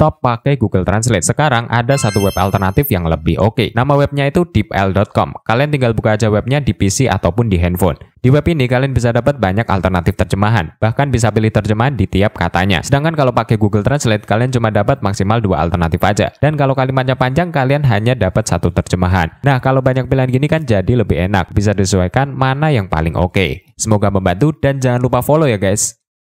Top pakai Google Translate. Sekarang ada satu web alternatif yang lebih oke. Okay. Nama webnya itu deepl.com. Kalian tinggal buka aja webnya di PC ataupun di handphone. Di web ini kalian bisa dapat banyak alternatif terjemahan, bahkan bisa pilih terjemahan di tiap katanya. Sedangkan kalau pakai Google Translate kalian cuma dapat maksimal dua alternatif aja. Dan kalau kalimatnya panjang kalian hanya dapat satu terjemahan. Nah kalau banyak pilihan gini kan jadi lebih enak, bisa disesuaikan mana yang paling oke. Okay. Semoga membantu dan jangan lupa follow ya guys.